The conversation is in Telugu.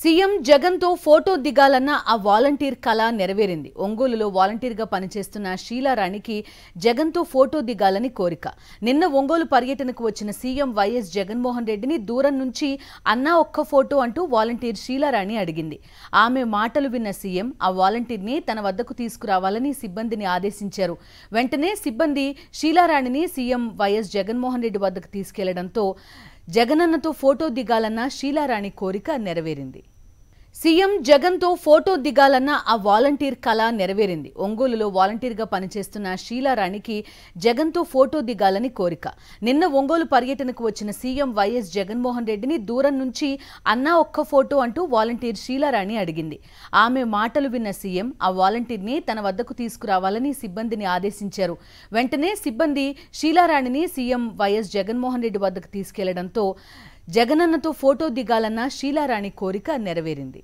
సీఎం జగన్తో ఫోటో దిగాలన్న ఆ వాలంటీర్ కళ నెరవేరింది ఒంగోలులో వాలంటీర్గా పనిచేస్తున్న షీలారాణికి జగన్తో ఫోటో దిగాలని కోరిక నిన్న ఒంగోలు పర్యటనకు వచ్చిన సీఎం వైఎస్ జగన్మోహన్ రెడ్డిని దూరం నుంచి అన్నా ఒక్క ఫోటో అంటూ వాలంటీర్ షీలారాణి అడిగింది ఆమె మాటలు విన్న సీఎం ఆ వాలంటీర్ని తన వద్దకు తీసుకురావాలని సిబ్బందిని ఆదేశించారు వెంటనే సిబ్బంది షీలారాణిని సీఎం వైఎస్ జగన్మోహన్ రెడ్డి వద్దకు తీసుకెళ్లడంతో జగనన్నతో ఫోటో దిగాలన్న షీలారాణి కోరిక నెరవేరింది సీఎం జగన్తో ఫోటో దిగాలన్న ఆ వాలంటీర్ కళ నెరవేరింది ఒంగోలులో వాలంటీర్గా పనిచేస్తున్న షీలారాణికి జగన్తో ఫోటో దిగాలని కోరిక నిన్న ఒంగోలు పర్యటనకు వచ్చిన సీఎం వైఎస్ జగన్మోహన్ రెడ్డిని దూరం నుంచి అన్నా ఒక్క ఫోటో అంటూ వాలంటీర్ షీలారాణి అడిగింది ఆమె మాటలు విన్న సీఎం ఆ వాలంటీర్ని తన వద్దకు తీసుకురావాలని సిబ్బందిని ఆదేశించారు వెంటనే సిబ్బంది షీలారాణిని సీఎం వైఎస్ జగన్మోహన్ రెడ్డి వద్దకు తీసుకెళ్లడంతో జగనన్నతో ఫోటో దిగాలన్న షీలారాణి కోరిక నెరవేరింది